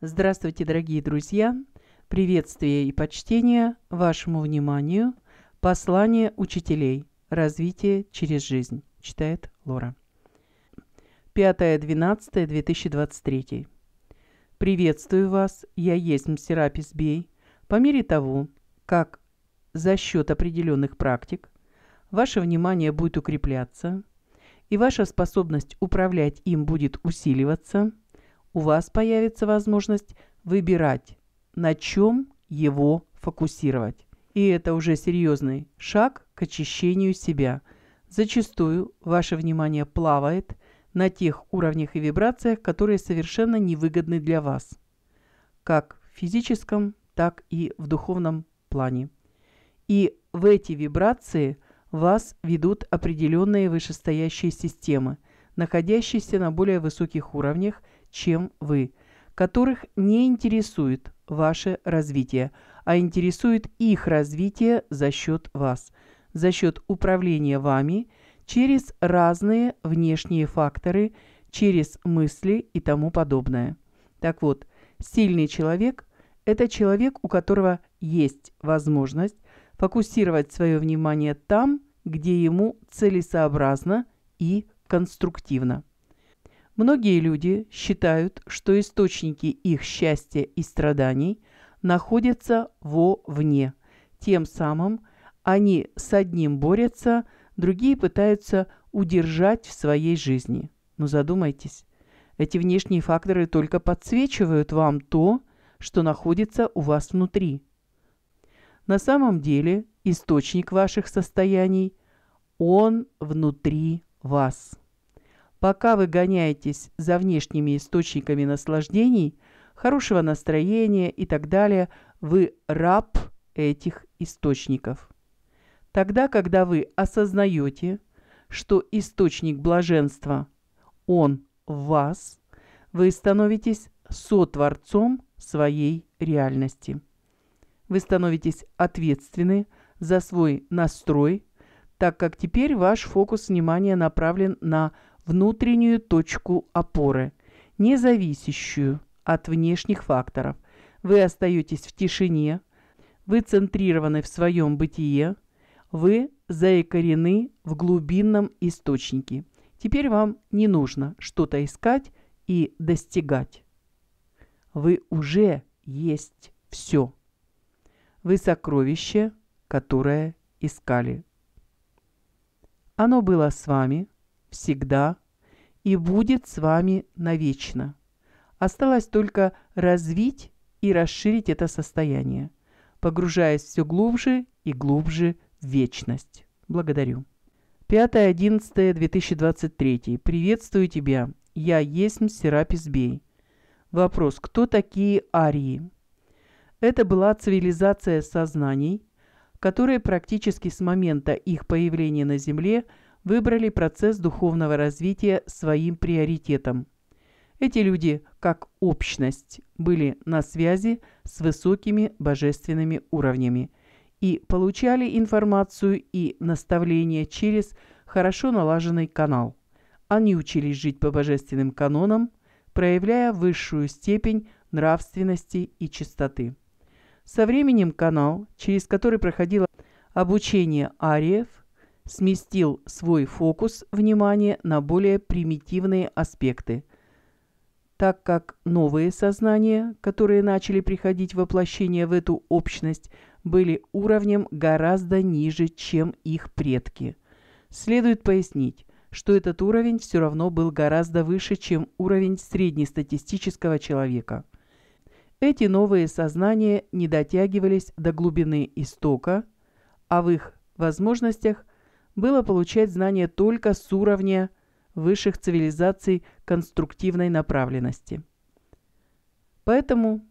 Здравствуйте, дорогие друзья! Приветствие и почтение вашему вниманию. Послание учителей. Развитие через жизнь. Читает Лора. 5.12.2023. Приветствую вас, я есть Мсерапис Бей. По мере того, как за счет определенных практик ваше внимание будет укрепляться, и ваша способность управлять им будет усиливаться – у вас появится возможность выбирать, на чем его фокусировать. И это уже серьезный шаг к очищению себя. Зачастую ваше внимание плавает на тех уровнях и вибрациях, которые совершенно невыгодны для вас, как в физическом, так и в духовном плане. И в эти вибрации вас ведут определенные вышестоящие системы, находящиеся на более высоких уровнях – чем вы, которых не интересует ваше развитие, а интересует их развитие за счет вас, за счет управления вами через разные внешние факторы, через мысли и тому подобное. Так вот, сильный человек – это человек, у которого есть возможность фокусировать свое внимание там, где ему целесообразно и конструктивно. Многие люди считают, что источники их счастья и страданий находятся вовне. Тем самым они с одним борются, другие пытаются удержать в своей жизни. Но ну, задумайтесь, эти внешние факторы только подсвечивают вам то, что находится у вас внутри. На самом деле источник ваших состояний – он внутри вас. Пока вы гоняетесь за внешними источниками наслаждений, хорошего настроения и так далее, вы раб этих источников. Тогда, когда вы осознаете, что источник блаженства, он в вас, вы становитесь сотворцом своей реальности. Вы становитесь ответственны за свой настрой, так как теперь ваш фокус внимания направлен на – внутреннюю точку опоры, не зависящую от внешних факторов. Вы остаетесь в тишине, вы центрированы в своем бытие, вы заикорены в глубинном источнике. Теперь вам не нужно что-то искать и достигать. Вы уже есть все. Вы сокровище, которое искали. Оно было с вами – всегда и будет с вами навечно. Осталось только развить и расширить это состояние, погружаясь все глубже и глубже в вечность. Благодарю. 5.11.2023. Приветствую тебя. Я есть Серапис Бей. Вопрос. Кто такие арии? Это была цивилизация сознаний, которые практически с момента их появления на Земле – выбрали процесс духовного развития своим приоритетом. Эти люди, как общность, были на связи с высокими божественными уровнями и получали информацию и наставления через хорошо налаженный канал. Они учились жить по божественным канонам, проявляя высшую степень нравственности и чистоты. Со временем канал, через который проходило обучение ариев, сместил свой фокус внимания на более примитивные аспекты. Так как новые сознания, которые начали приходить воплощение в эту общность, были уровнем гораздо ниже, чем их предки. Следует пояснить, что этот уровень все равно был гораздо выше, чем уровень среднестатистического человека. Эти новые сознания не дотягивались до глубины истока, а в их возможностях было получать знания только с уровня высших цивилизаций конструктивной направленности. Поэтому,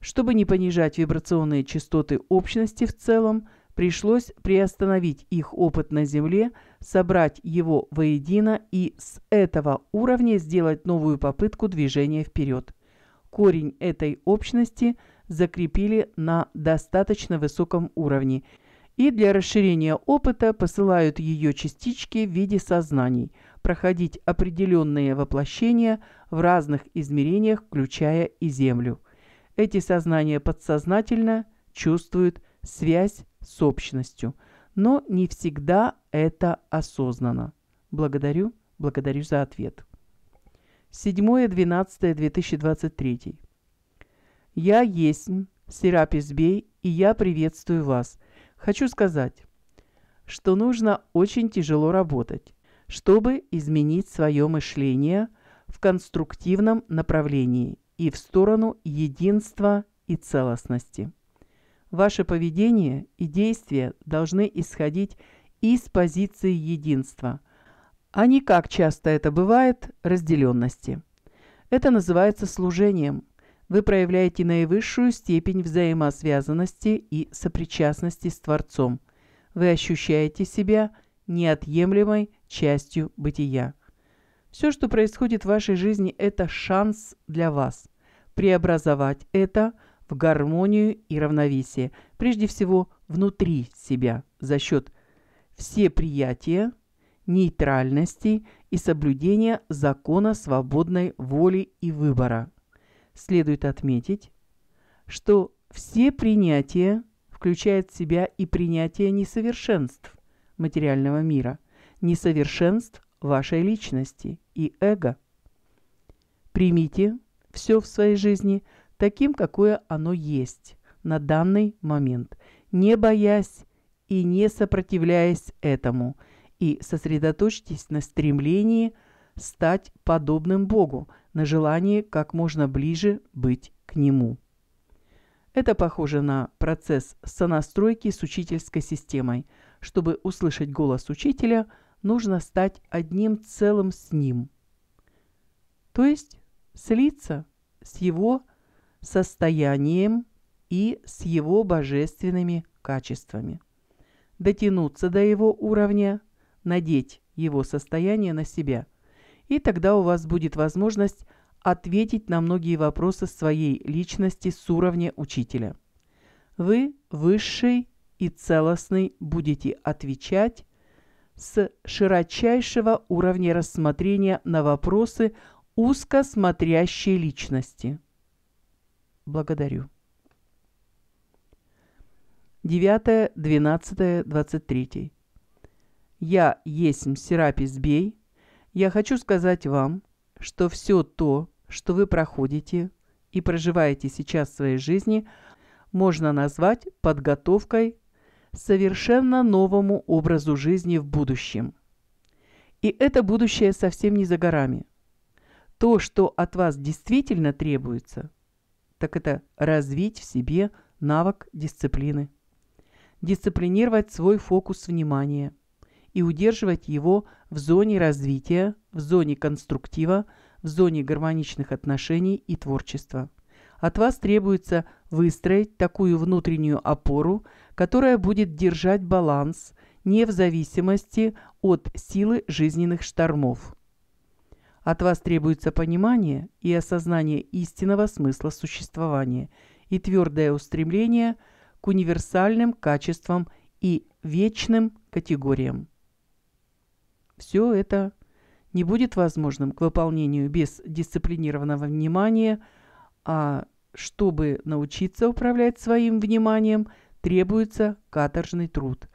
чтобы не понижать вибрационные частоты общности в целом, пришлось приостановить их опыт на Земле, собрать его воедино и с этого уровня сделать новую попытку движения вперед. Корень этой общности закрепили на достаточно высоком уровне и для расширения опыта посылают ее частички в виде сознаний проходить определенные воплощения в разных измерениях, включая и Землю. Эти сознания подсознательно чувствуют связь с общностью, но не всегда это осознанно. Благодарю, благодарю за ответ. 7.12.2023 Я есть Серапис Бей, и я приветствую вас – Хочу сказать, что нужно очень тяжело работать, чтобы изменить свое мышление в конструктивном направлении и в сторону единства и целостности. Ваше поведение и действия должны исходить из позиции единства, а не, как часто это бывает, разделенности. Это называется служением – вы проявляете наивысшую степень взаимосвязанности и сопричастности с Творцом. Вы ощущаете себя неотъемлемой частью бытия. Все, что происходит в вашей жизни, это шанс для вас преобразовать это в гармонию и равновесие, прежде всего внутри себя за счет всеприятия, нейтральности и соблюдения закона свободной воли и выбора – следует отметить, что все принятия включают в себя и принятие несовершенств материального мира, несовершенств вашей личности и эго. Примите все в своей жизни таким, какое оно есть на данный момент, не боясь и не сопротивляясь этому, и сосредоточьтесь на стремлении – стать подобным Богу, на желание как можно ближе быть к Нему. Это похоже на процесс сонастройки с учительской системой. Чтобы услышать голос учителя, нужно стать одним целым с ним. То есть слиться с его состоянием и с его божественными качествами. Дотянуться до его уровня, надеть его состояние на себя – и тогда у вас будет возможность ответить на многие вопросы своей личности с уровня учителя. Вы высший и целостный будете отвечать с широчайшего уровня рассмотрения на вопросы узкосмотрящей личности. Благодарю. 9, 12, 23. Я есть Серапис Бей – я хочу сказать вам, что все то, что вы проходите и проживаете сейчас в своей жизни, можно назвать подготовкой к совершенно новому образу жизни в будущем. И это будущее совсем не за горами. То, что от вас действительно требуется, так это развить в себе навык дисциплины, дисциплинировать свой фокус внимания – и удерживать его в зоне развития, в зоне конструктива, в зоне гармоничных отношений и творчества. От вас требуется выстроить такую внутреннюю опору, которая будет держать баланс не в зависимости от силы жизненных штормов. От вас требуется понимание и осознание истинного смысла существования и твердое устремление к универсальным качествам и вечным категориям. Все это не будет возможным к выполнению без дисциплинированного внимания, а чтобы научиться управлять своим вниманием, требуется каторжный труд.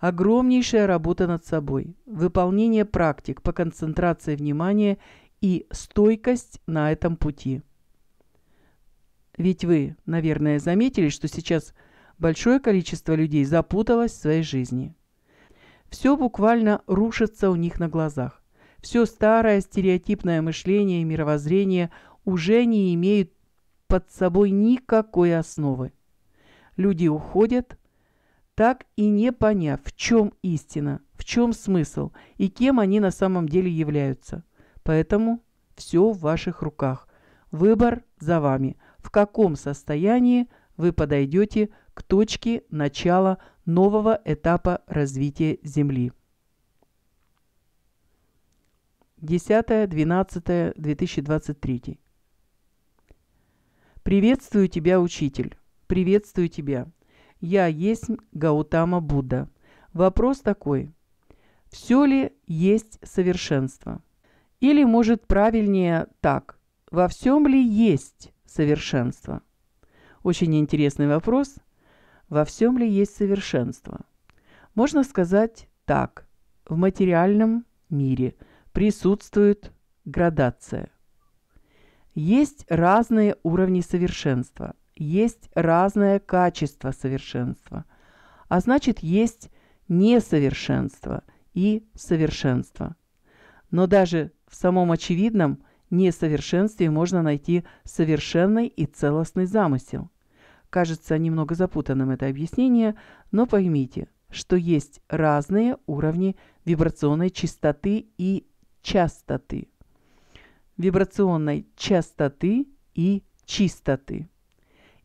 Огромнейшая работа над собой, выполнение практик по концентрации внимания и стойкость на этом пути. Ведь вы, наверное, заметили, что сейчас большое количество людей запуталось в своей жизни – все буквально рушится у них на глазах. Все старое стереотипное мышление и мировоззрение уже не имеют под собой никакой основы. Люди уходят, так и не поняв, в чем истина, в чем смысл и кем они на самом деле являются. Поэтому все в ваших руках. Выбор за вами, в каком состоянии вы подойдете к точке начала нового этапа развития Земли. 10.12.2023 Приветствую тебя, учитель. Приветствую тебя. Я есть Гаутама Будда. Вопрос такой. Все ли есть совершенство? Или, может, правильнее так. Во всем ли есть совершенство? Очень интересный вопрос – во всем ли есть совершенство? Можно сказать так. В материальном мире присутствует градация. Есть разные уровни совершенства, есть разное качество совершенства, а значит есть несовершенство и совершенство. Но даже в самом очевидном несовершенстве можно найти совершенный и целостный замысел – Кажется немного запутанным это объяснение, но поймите, что есть разные уровни вибрационной частоты и частоты. Вибрационной частоты и чистоты.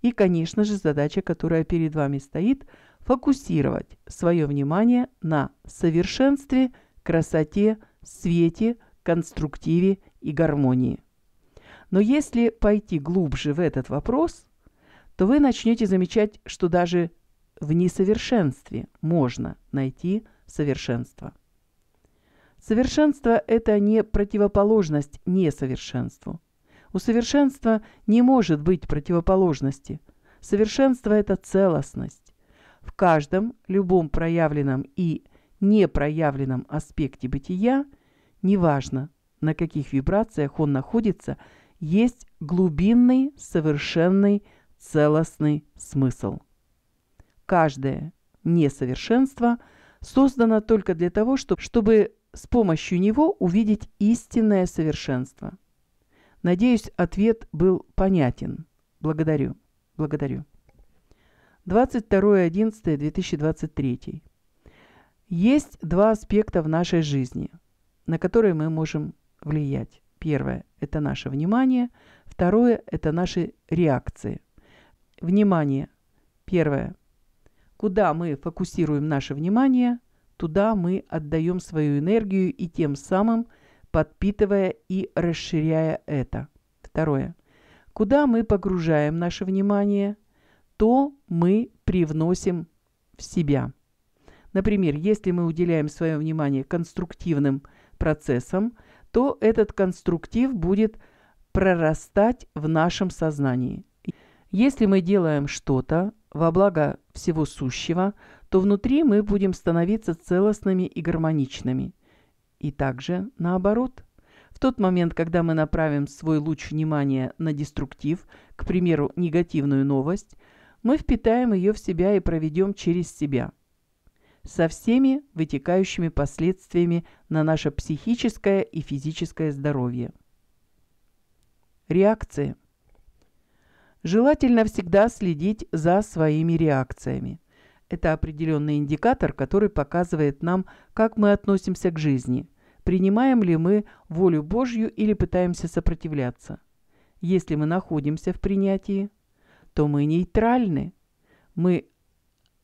И, конечно же, задача, которая перед вами стоит, фокусировать свое внимание на совершенстве, красоте, свете, конструктиве и гармонии. Но если пойти глубже в этот вопрос – то вы начнете замечать, что даже в несовершенстве можно найти совершенство. Совершенство – это не противоположность несовершенству. У совершенства не может быть противоположности. Совершенство – это целостность. В каждом, любом проявленном и непроявленном аспекте бытия, неважно, на каких вибрациях он находится, есть глубинный, совершенный целостный смысл. Каждое несовершенство создано только для того, чтобы с помощью него увидеть истинное совершенство. Надеюсь, ответ был понятен. Благодарю. Благодарю. 22.11.2023. Есть два аспекта в нашей жизни, на которые мы можем влиять. Первое – это наше внимание. Второе – это наши реакции – Внимание. Первое. Куда мы фокусируем наше внимание, туда мы отдаем свою энергию и тем самым подпитывая и расширяя это. Второе. Куда мы погружаем наше внимание, то мы привносим в себя. Например, если мы уделяем свое внимание конструктивным процессам, то этот конструктив будет прорастать в нашем сознании – если мы делаем что-то во благо всего сущего, то внутри мы будем становиться целостными и гармоничными. И также наоборот. В тот момент, когда мы направим свой луч внимания на деструктив, к примеру, негативную новость, мы впитаем ее в себя и проведем через себя. Со всеми вытекающими последствиями на наше психическое и физическое здоровье. Реакции – Желательно всегда следить за своими реакциями. Это определенный индикатор, который показывает нам, как мы относимся к жизни, принимаем ли мы волю Божью или пытаемся сопротивляться. Если мы находимся в принятии, то мы нейтральны, мы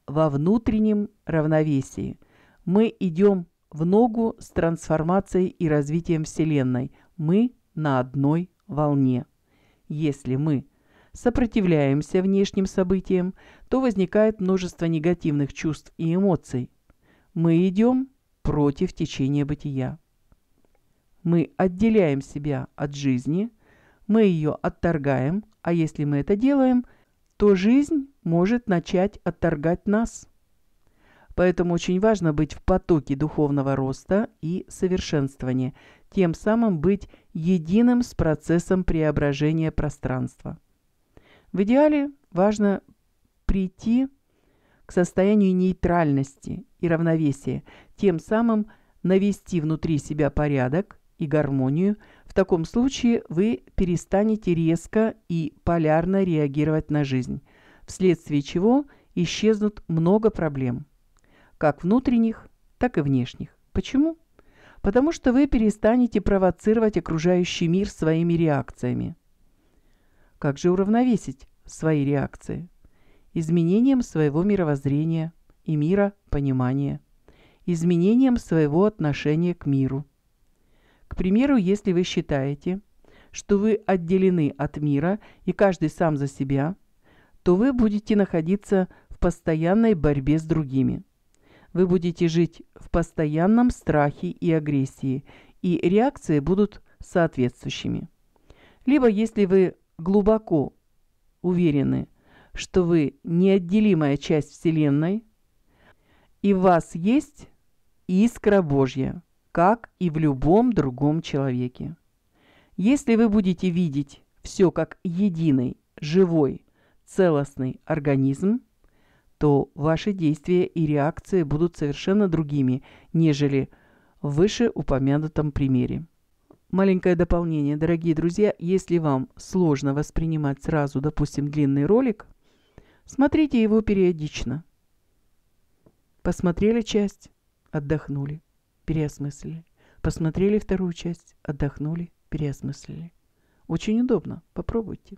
во внутреннем равновесии, мы идем в ногу с трансформацией и развитием Вселенной, мы на одной волне. Если мы – сопротивляемся внешним событиям, то возникает множество негативных чувств и эмоций. Мы идем против течения бытия. Мы отделяем себя от жизни, мы ее отторгаем, а если мы это делаем, то жизнь может начать отторгать нас. Поэтому очень важно быть в потоке духовного роста и совершенствования, тем самым быть единым с процессом преображения пространства. В идеале важно прийти к состоянию нейтральности и равновесия, тем самым навести внутри себя порядок и гармонию. В таком случае вы перестанете резко и полярно реагировать на жизнь, вследствие чего исчезнут много проблем, как внутренних, так и внешних. Почему? Потому что вы перестанете провоцировать окружающий мир своими реакциями. Как же уравновесить свои реакции? Изменением своего мировоззрения и мира понимания. Изменением своего отношения к миру. К примеру, если вы считаете, что вы отделены от мира и каждый сам за себя, то вы будете находиться в постоянной борьбе с другими. Вы будете жить в постоянном страхе и агрессии, и реакции будут соответствующими. Либо если вы глубоко уверены, что вы неотделимая часть Вселенной, и в вас есть искра Божья, как и в любом другом человеке. Если вы будете видеть все как единый, живой, целостный организм, то ваши действия и реакции будут совершенно другими, нежели в вышеупомянутом примере. Маленькое дополнение, дорогие друзья, если вам сложно воспринимать сразу, допустим, длинный ролик, смотрите его периодично. Посмотрели часть, отдохнули, переосмыслили. Посмотрели вторую часть, отдохнули, переосмыслили. Очень удобно, попробуйте.